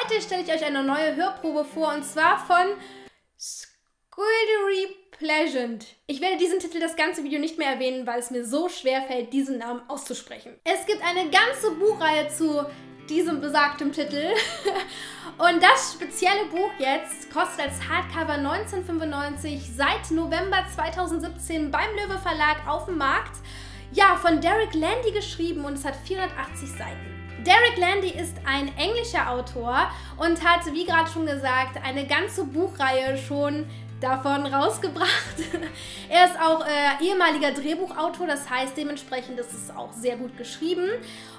Heute stelle ich euch eine neue Hörprobe vor und zwar von Skuldery Pleasant. Ich werde diesen Titel das ganze Video nicht mehr erwähnen, weil es mir so schwer fällt, diesen Namen auszusprechen. Es gibt eine ganze Buchreihe zu diesem besagten Titel. Und das spezielle Buch jetzt kostet als Hardcover 1995 seit November 2017 beim Löwe Verlag auf dem Markt. Ja, von Derek Landy geschrieben und es hat 480 Seiten. Derek Landy ist ein englischer Autor und hat, wie gerade schon gesagt, eine ganze Buchreihe schon davon rausgebracht. er ist auch äh, ehemaliger Drehbuchautor, das heißt dementsprechend ist es auch sehr gut geschrieben.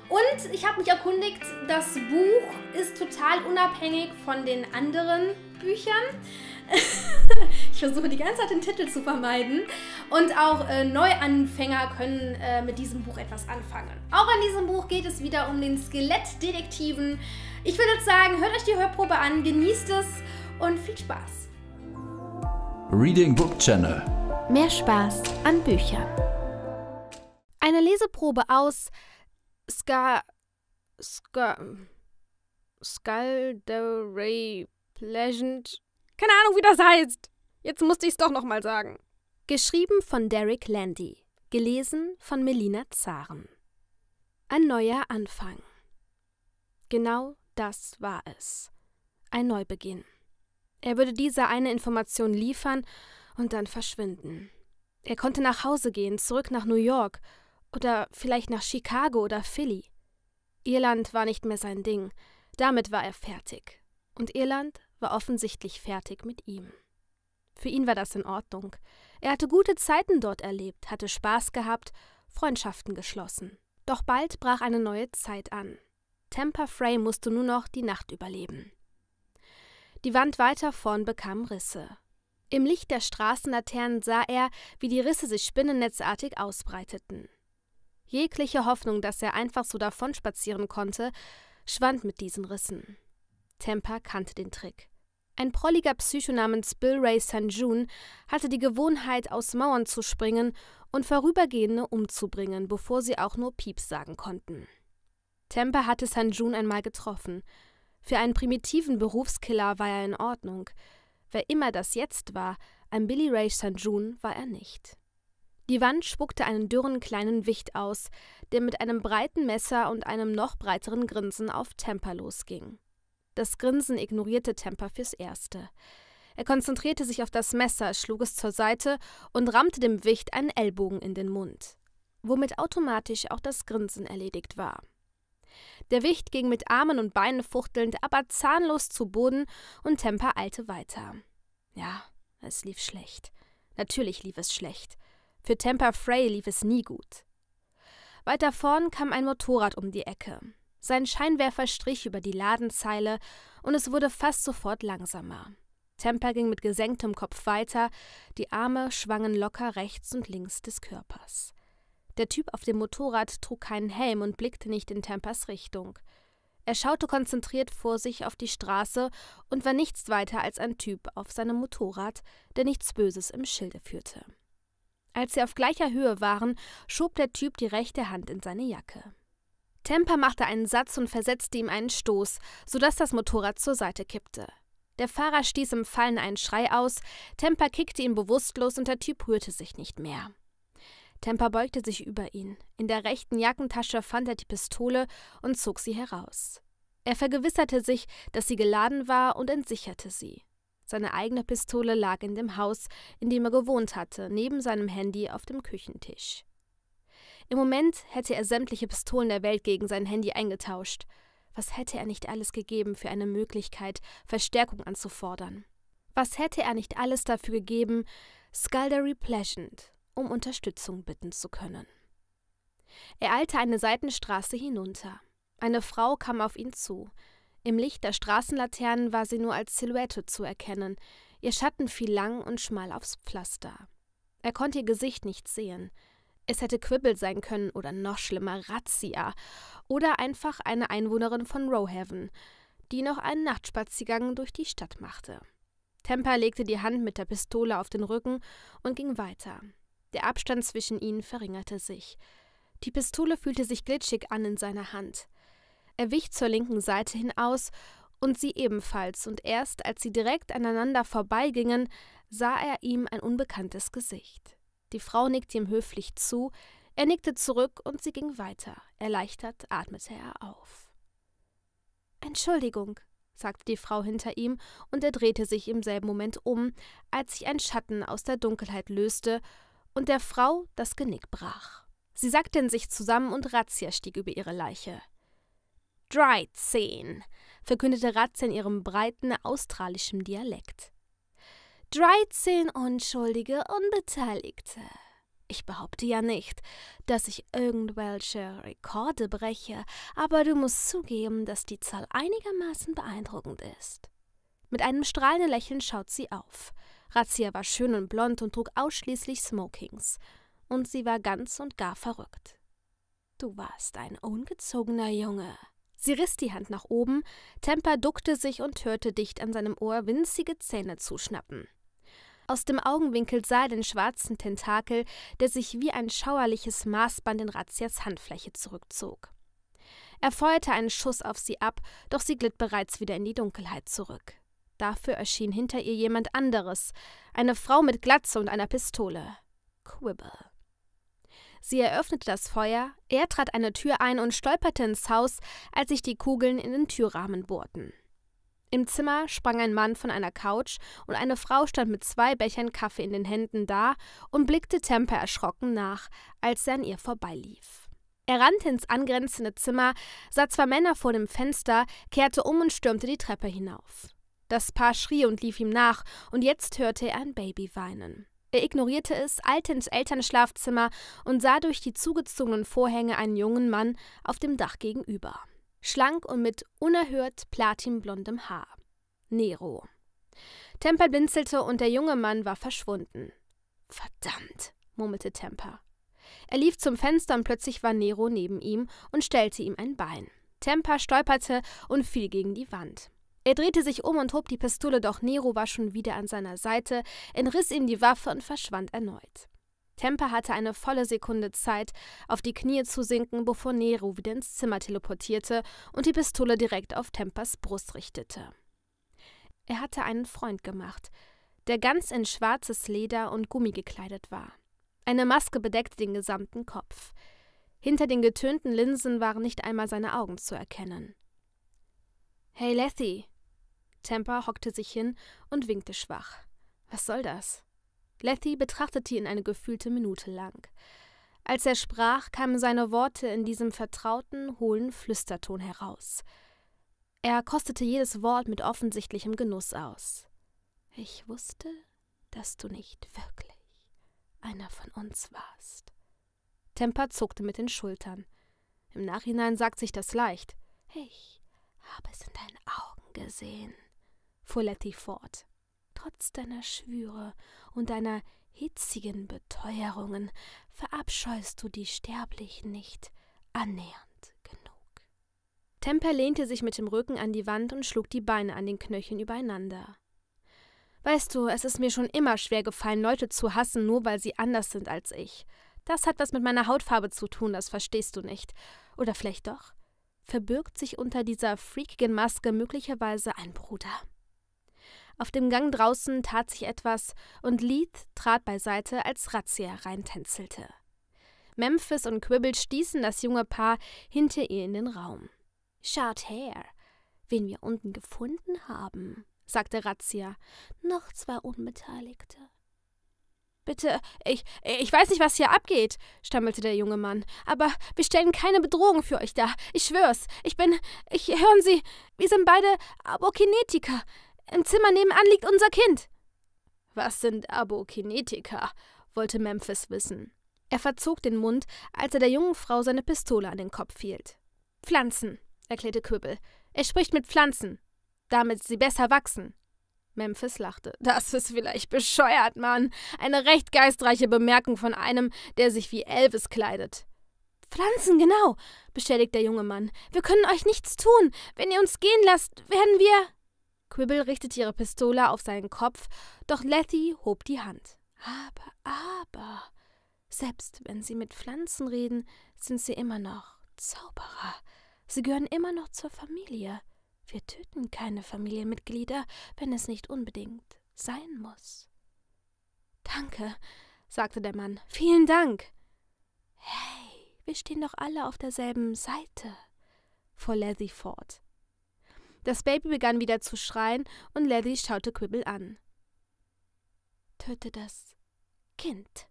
Und ich habe mich erkundigt, das Buch ist total unabhängig von den anderen Büchern ich versuche die ganze Zeit den Titel zu vermeiden. Und auch äh, Neuanfänger können äh, mit diesem Buch etwas anfangen. Auch an diesem Buch geht es wieder um den Skelettdetektiven. Ich würde sagen, hört euch die Hörprobe an, genießt es und viel Spaß. Reading Book Channel. Mehr Spaß an Büchern. Eine Leseprobe aus Ska. Ska. Skalderay Pleasant keine Ahnung, wie das heißt. Jetzt musste ich es doch nochmal sagen. Geschrieben von Derek Landy. Gelesen von Melina Zaren. Ein neuer Anfang. Genau das war es. Ein Neubeginn. Er würde diese eine Information liefern und dann verschwinden. Er konnte nach Hause gehen, zurück nach New York oder vielleicht nach Chicago oder Philly. Irland war nicht mehr sein Ding. Damit war er fertig. Und Irland war offensichtlich fertig mit ihm. Für ihn war das in Ordnung. Er hatte gute Zeiten dort erlebt, hatte Spaß gehabt, Freundschaften geschlossen. Doch bald brach eine neue Zeit an. Tampa Frey musste nur noch die Nacht überleben. Die Wand weiter vorn bekam Risse. Im Licht der Straßenlaternen sah er, wie die Risse sich spinnennetzartig ausbreiteten. Jegliche Hoffnung, dass er einfach so davonspazieren konnte, schwand mit diesen Rissen. Temper kannte den Trick. Ein prolliger Psycho namens Bill Ray Sanjun hatte die Gewohnheit, aus Mauern zu springen und Vorübergehende umzubringen, bevor sie auch nur Pieps sagen konnten. Temper hatte Sanjun einmal getroffen. Für einen primitiven Berufskiller war er in Ordnung. Wer immer das jetzt war, ein Billy Ray Sanjun war er nicht. Die Wand spuckte einen dürren kleinen Wicht aus, der mit einem breiten Messer und einem noch breiteren Grinsen auf Temper losging. Das Grinsen ignorierte Temper fürs Erste. Er konzentrierte sich auf das Messer, schlug es zur Seite und rammte dem Wicht einen Ellbogen in den Mund, womit automatisch auch das Grinsen erledigt war. Der Wicht ging mit Armen und Beinen fuchtelnd, aber zahnlos zu Boden und Temper eilte weiter. Ja, es lief schlecht. Natürlich lief es schlecht. Für Temper Frey lief es nie gut. Weiter vorn kam ein Motorrad um die Ecke. Sein Scheinwerfer strich über die Ladenzeile und es wurde fast sofort langsamer. Temper ging mit gesenktem Kopf weiter, die Arme schwangen locker rechts und links des Körpers. Der Typ auf dem Motorrad trug keinen Helm und blickte nicht in Tempers Richtung. Er schaute konzentriert vor sich auf die Straße und war nichts weiter als ein Typ auf seinem Motorrad, der nichts Böses im Schilde führte. Als sie auf gleicher Höhe waren, schob der Typ die rechte Hand in seine Jacke. Temper machte einen Satz und versetzte ihm einen Stoß, sodass das Motorrad zur Seite kippte. Der Fahrer stieß im Fallen einen Schrei aus, Temper kickte ihn bewusstlos und der Typ rührte sich nicht mehr. Temper beugte sich über ihn. In der rechten Jackentasche fand er die Pistole und zog sie heraus. Er vergewisserte sich, dass sie geladen war und entsicherte sie. Seine eigene Pistole lag in dem Haus, in dem er gewohnt hatte, neben seinem Handy auf dem Küchentisch. Im Moment hätte er sämtliche Pistolen der Welt gegen sein Handy eingetauscht. Was hätte er nicht alles gegeben für eine Möglichkeit, Verstärkung anzufordern? Was hätte er nicht alles dafür gegeben, Skuldery Pleasant um Unterstützung bitten zu können? Er eilte eine Seitenstraße hinunter. Eine Frau kam auf ihn zu. Im Licht der Straßenlaternen war sie nur als Silhouette zu erkennen. Ihr Schatten fiel lang und schmal aufs Pflaster. Er konnte ihr Gesicht nicht sehen. Es hätte Quibble sein können oder noch schlimmer Razzia oder einfach eine Einwohnerin von Rowhaven, die noch einen Nachtspaziergang durch die Stadt machte. Temper legte die Hand mit der Pistole auf den Rücken und ging weiter. Der Abstand zwischen ihnen verringerte sich. Die Pistole fühlte sich glitschig an in seiner Hand. Er wich zur linken Seite hinaus und sie ebenfalls, und erst als sie direkt aneinander vorbeigingen, sah er ihm ein unbekanntes Gesicht. Die Frau nickte ihm höflich zu, er nickte zurück und sie ging weiter. Erleichtert atmete er auf. Entschuldigung, sagte die Frau hinter ihm, und er drehte sich im selben Moment um, als sich ein Schatten aus der Dunkelheit löste und der Frau das Genick brach. Sie sackten sich zusammen und Razzia stieg über ihre Leiche. Dreizehn, verkündete Razzia in ihrem breiten australischen Dialekt. 13 unschuldige Unbeteiligte. Ich behaupte ja nicht, dass ich irgendwelche Rekorde breche, aber du musst zugeben, dass die Zahl einigermaßen beeindruckend ist. Mit einem strahlenden Lächeln schaut sie auf. Razzia war schön und blond und trug ausschließlich Smokings. Und sie war ganz und gar verrückt. Du warst ein ungezogener Junge. Sie riss die Hand nach oben, Temper duckte sich und hörte dicht an seinem Ohr winzige Zähne zuschnappen. Aus dem Augenwinkel sah er den schwarzen Tentakel, der sich wie ein schauerliches Maßband in Razzias Handfläche zurückzog. Er feuerte einen Schuss auf sie ab, doch sie glitt bereits wieder in die Dunkelheit zurück. Dafür erschien hinter ihr jemand anderes, eine Frau mit Glatze und einer Pistole. Quibble. Sie eröffnete das Feuer, er trat eine Tür ein und stolperte ins Haus, als sich die Kugeln in den Türrahmen bohrten. Im Zimmer sprang ein Mann von einer Couch und eine Frau stand mit zwei Bechern Kaffee in den Händen da und blickte Temper erschrocken nach, als er an ihr vorbeilief. Er rannte ins angrenzende Zimmer, sah zwei Männer vor dem Fenster, kehrte um und stürmte die Treppe hinauf. Das Paar schrie und lief ihm nach, und jetzt hörte er ein Baby weinen. Er ignorierte es, eilte ins Elternschlafzimmer und sah durch die zugezogenen Vorhänge einen jungen Mann auf dem Dach gegenüber schlank und mit unerhört platinblondem Haar. Nero. Temper blinzelte und der junge Mann war verschwunden. Verdammt, murmelte Temper. Er lief zum Fenster und plötzlich war Nero neben ihm und stellte ihm ein Bein. Temper stolperte und fiel gegen die Wand. Er drehte sich um und hob die Pistole, doch Nero war schon wieder an seiner Seite, entriss ihm die Waffe und verschwand erneut. Temper hatte eine volle Sekunde Zeit, auf die Knie zu sinken, bevor Nero wieder ins Zimmer teleportierte und die Pistole direkt auf Tempers Brust richtete. Er hatte einen Freund gemacht, der ganz in schwarzes Leder und Gummi gekleidet war. Eine Maske bedeckte den gesamten Kopf. Hinter den getönten Linsen waren nicht einmal seine Augen zu erkennen. Hey Letty! Temper hockte sich hin und winkte schwach. Was soll das? Letty betrachtete ihn eine gefühlte Minute lang. Als er sprach, kamen seine Worte in diesem vertrauten, hohlen Flüsterton heraus. Er kostete jedes Wort mit offensichtlichem Genuss aus. Ich wusste, dass du nicht wirklich einer von uns warst. Temper zuckte mit den Schultern. Im Nachhinein sagt sich das leicht. Ich habe es in deinen Augen gesehen, fuhr Letty fort trotz deiner Schwüre und deiner hitzigen Beteuerungen verabscheust du die Sterblichen nicht annähernd genug. Temper lehnte sich mit dem Rücken an die Wand und schlug die Beine an den Knöcheln übereinander. Weißt du, es ist mir schon immer schwer gefallen, Leute zu hassen, nur weil sie anders sind als ich. Das hat was mit meiner Hautfarbe zu tun, das verstehst du nicht. Oder vielleicht doch? Verbirgt sich unter dieser freakigen Maske möglicherweise ein Bruder? Auf dem Gang draußen tat sich etwas und Leith trat beiseite, als Razzia reintänzelte. Memphis und Quibble stießen das junge Paar hinter ihr in den Raum. Schaut her, wen wir unten gefunden haben, sagte Razzia. Noch zwei Unbeteiligte. Bitte, ich, ich weiß nicht, was hier abgeht, stammelte der junge Mann. Aber wir stellen keine Bedrohung für euch dar. Ich schwör's. Ich bin. Ich hören Sie, wir sind beide Abokinetiker. Im Zimmer nebenan liegt unser Kind. Was sind Abokinetika? wollte Memphis wissen. Er verzog den Mund, als er der jungen Frau seine Pistole an den Kopf hielt. Pflanzen, erklärte Köbel. Er spricht mit Pflanzen, damit sie besser wachsen. Memphis lachte. Das ist vielleicht bescheuert, Mann. Eine recht geistreiche Bemerkung von einem, der sich wie Elvis kleidet. Pflanzen, genau, bestätigt der junge Mann. Wir können euch nichts tun. Wenn ihr uns gehen lasst, werden wir. Quibble richtete ihre Pistole auf seinen Kopf, doch Letty hob die Hand. Aber, aber, selbst wenn sie mit Pflanzen reden, sind sie immer noch Zauberer. Sie gehören immer noch zur Familie. Wir töten keine Familienmitglieder, wenn es nicht unbedingt sein muss. Danke, sagte der Mann. Vielen Dank. Hey, wir stehen doch alle auf derselben Seite, fuhr Letty fort. Das Baby begann wieder zu schreien und Letty schaute Quibble an. Töte das Kind.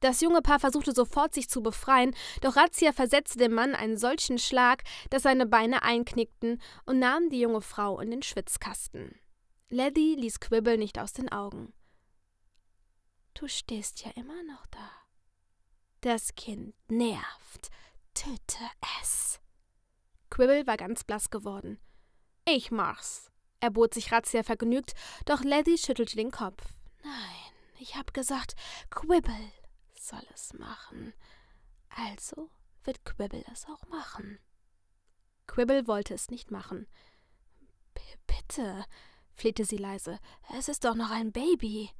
Das junge Paar versuchte sofort, sich zu befreien, doch Razzia versetzte dem Mann einen solchen Schlag, dass seine Beine einknickten und nahm die junge Frau in den Schwitzkasten. Letty ließ Quibble nicht aus den Augen. Du stehst ja immer noch da. Das Kind nervt. Töte es. Quibble war ganz blass geworden. Ich mach's, erbot sich Razzia vergnügt, doch Lady schüttelte den Kopf. Nein, ich hab gesagt, Quibble soll es machen. Also wird Quibble es auch machen. Quibble wollte es nicht machen. B bitte, flehte sie leise, es ist doch noch ein Baby.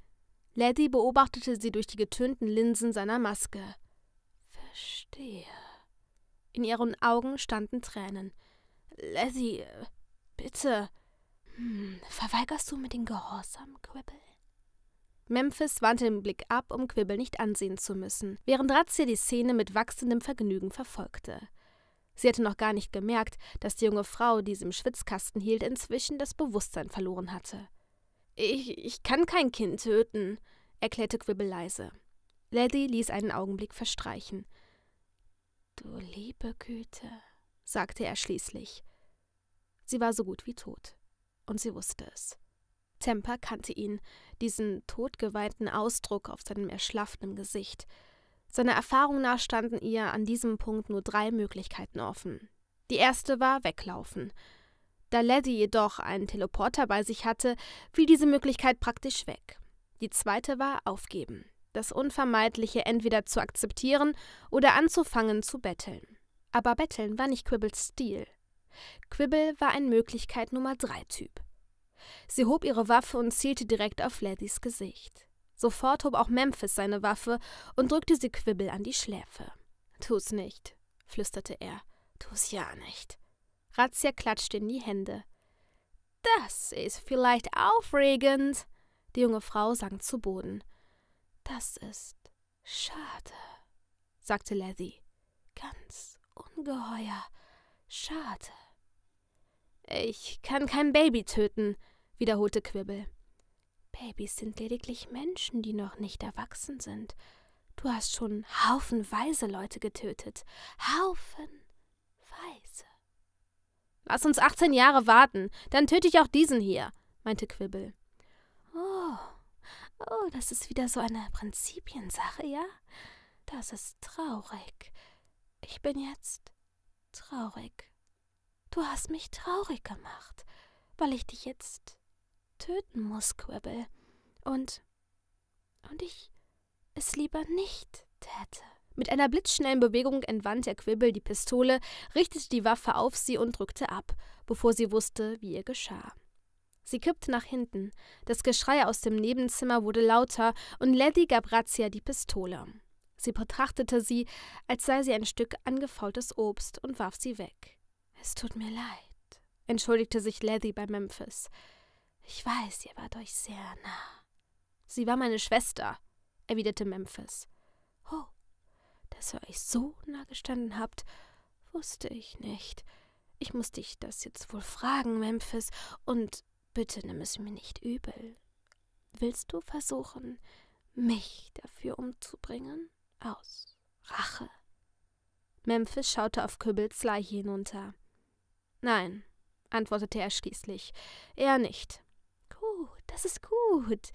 Lady beobachtete sie durch die getönten Linsen seiner Maske. Verstehe. In ihren Augen standen Tränen. Lassie, bitte. Hm, verweigerst du mir den Gehorsam, Quibble? Memphis wandte den Blick ab, um Quibble nicht ansehen zu müssen, während Razzia die Szene mit wachsendem Vergnügen verfolgte. Sie hatte noch gar nicht gemerkt, dass die junge Frau, die sie im Schwitzkasten hielt, inzwischen das Bewusstsein verloren hatte. Ich, ich kann kein Kind töten, erklärte Quibble leise. Lady ließ einen Augenblick verstreichen. Du liebe Güte, sagte er schließlich. Sie war so gut wie tot. Und sie wusste es. Temper kannte ihn, diesen todgeweihten Ausdruck auf seinem erschlaffenen Gesicht. Seiner Erfahrung nach standen ihr an diesem Punkt nur drei Möglichkeiten offen. Die erste war weglaufen. Da Lady jedoch einen Teleporter bei sich hatte, fiel diese Möglichkeit praktisch weg. Die zweite war aufgeben das Unvermeidliche entweder zu akzeptieren oder anzufangen zu betteln. Aber betteln war nicht Quibbles Stil. Quibble war ein Möglichkeit Nummer 3 Typ. Sie hob ihre Waffe und zielte direkt auf Laddys Gesicht. Sofort hob auch Memphis seine Waffe und drückte sie Quibble an die Schläfe. Tu's nicht, flüsterte er. Tu's ja nicht. Razzia klatschte in die Hände. Das ist vielleicht aufregend. Die junge Frau sank zu Boden. Das ist schade, sagte Letty. Ganz ungeheuer schade. Ich kann kein Baby töten, wiederholte Quibbel. Babys sind lediglich Menschen, die noch nicht erwachsen sind. Du hast schon haufenweise Leute getötet. Haufenweise. Lass uns 18 Jahre warten, dann töte ich auch diesen hier, meinte Quibbel. Oh, das ist wieder so eine Prinzipiensache, ja? Das ist traurig. Ich bin jetzt traurig. Du hast mich traurig gemacht, weil ich dich jetzt töten muss, Quibble. Und. und ich es lieber nicht täte. Mit einer blitzschnellen Bewegung entwand der Quibble die Pistole, richtete die Waffe auf sie und drückte ab, bevor sie wusste, wie ihr geschah. Sie kippte nach hinten. Das Geschrei aus dem Nebenzimmer wurde lauter und Lady gab Razzia die Pistole. Sie betrachtete sie, als sei sie ein Stück angefaultes Obst und warf sie weg. Es tut mir leid, entschuldigte sich Lady bei Memphis. Ich weiß, ihr wart euch sehr nah. Sie war meine Schwester, erwiderte Memphis. Oh, dass ihr euch so nah gestanden habt, wusste ich nicht. Ich muss dich das jetzt wohl fragen, Memphis, und Bitte nimm es mir nicht übel. Willst du versuchen, mich dafür umzubringen? Aus Rache. Memphis schaute auf Kübels Leiche hinunter. Nein, antwortete er schließlich, eher nicht. Gut, das ist gut.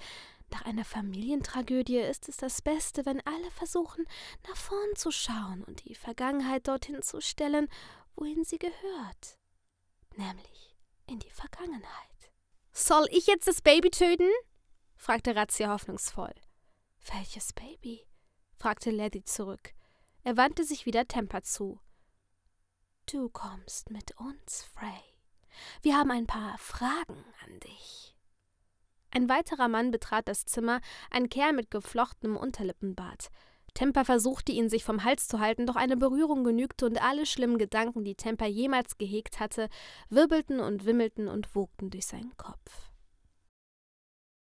Nach einer Familientragödie ist es das Beste, wenn alle versuchen, nach vorn zu schauen und die Vergangenheit dorthin zu stellen, wohin sie gehört, nämlich in die Vergangenheit. Soll ich jetzt das Baby töten? fragte Razzia hoffnungsvoll. Welches Baby? fragte Letty zurück. Er wandte sich wieder Temper zu. Du kommst mit uns, Frey. Wir haben ein paar Fragen an dich. Ein weiterer Mann betrat das Zimmer, ein Kerl mit geflochtenem Unterlippenbart. Temper versuchte ihn sich vom Hals zu halten, doch eine Berührung genügte und alle schlimmen Gedanken, die Temper jemals gehegt hatte, wirbelten und wimmelten und wogten durch seinen Kopf.